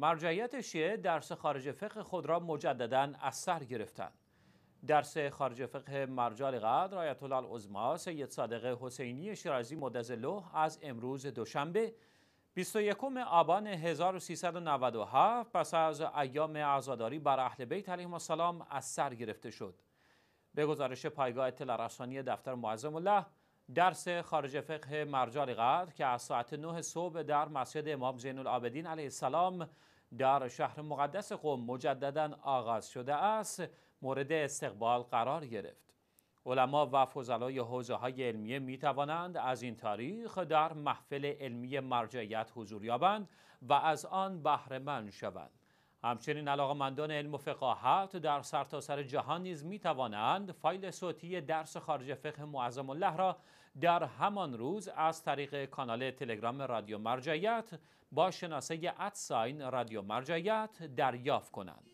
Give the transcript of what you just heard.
مرجعیت شیعه درس خارج فقه خود را مجددا از سر گرفتند درس خارج فقه مرجع قدر آیت الله العظما سید صادق حسینی شیرازی مدظله از امروز دوشنبه 21 آبان 1397 پس از ایام عزاداری بر اهل بیت علیهم السلام از سر گرفته شد به گزارش پایگاه اطلاع رسانی دفتر معظم الله درس خارج فقه مرجع قدر که از ساعت 9 صبح در مسجد امام زین العابدین علیه السلام در شهر مقدس قوم مجددا آغاز شده است مورد استقبال قرار گرفت علما و فضلای حوزه های علمیه می توانند از این تاریخ در محفل علمی مرجعیت حضور یابند و از آن بهره مند شوند همچنین مندان علم و فقاهت در سرتاسر سر جهان نیز می توانند فایل صوتی درس خارج فقه معظم الله را در همان روز از طریق کانال تلگرام رادیو مرجعیت با شناسه ادساین رادیو مرجعیت دریافت کنند.